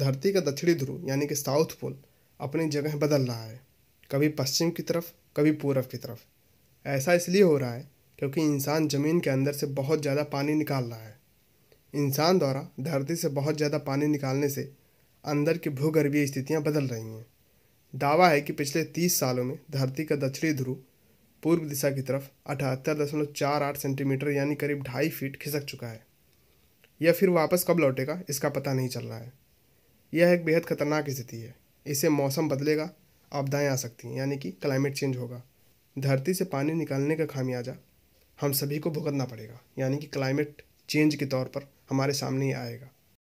धरती का दक्षिणी ध्रुव यानी कि साउथ पोल अपनी जगह बदल रहा है कभी पश्चिम की तरफ कभी पूरब की तरफ ऐसा इसलिए हो रहा है क्योंकि इंसान ज़मीन के अंदर से बहुत ज़्यादा पानी निकाल रहा है इंसान द्वारा धरती से बहुत ज़्यादा पानी निकालने से अंदर की भूगर्भीय स्थितियाँ बदल रही हैं दावा है कि पिछले तीस सालों में धरती का दक्षिणी ध्रुव पूर्व दिशा की तरफ अठहत्तर दशमलव चार आठ सेंटीमीटर यानी करीब ढाई फीट खिसक चुका है या फिर वापस कब लौटेगा इसका पता नहीं चल रहा है यह एक बेहद खतरनाक स्थिति है इसे मौसम बदलेगा आपदाएँ आ सकती हैं यानी कि क्लाइमेट चेंज होगा धरती से पानी निकालने का खामियाजा हम सभी को भुगतना पड़ेगा यानी कि क्लाइमेट चेंज के तौर पर हमारे सामने ही आएगा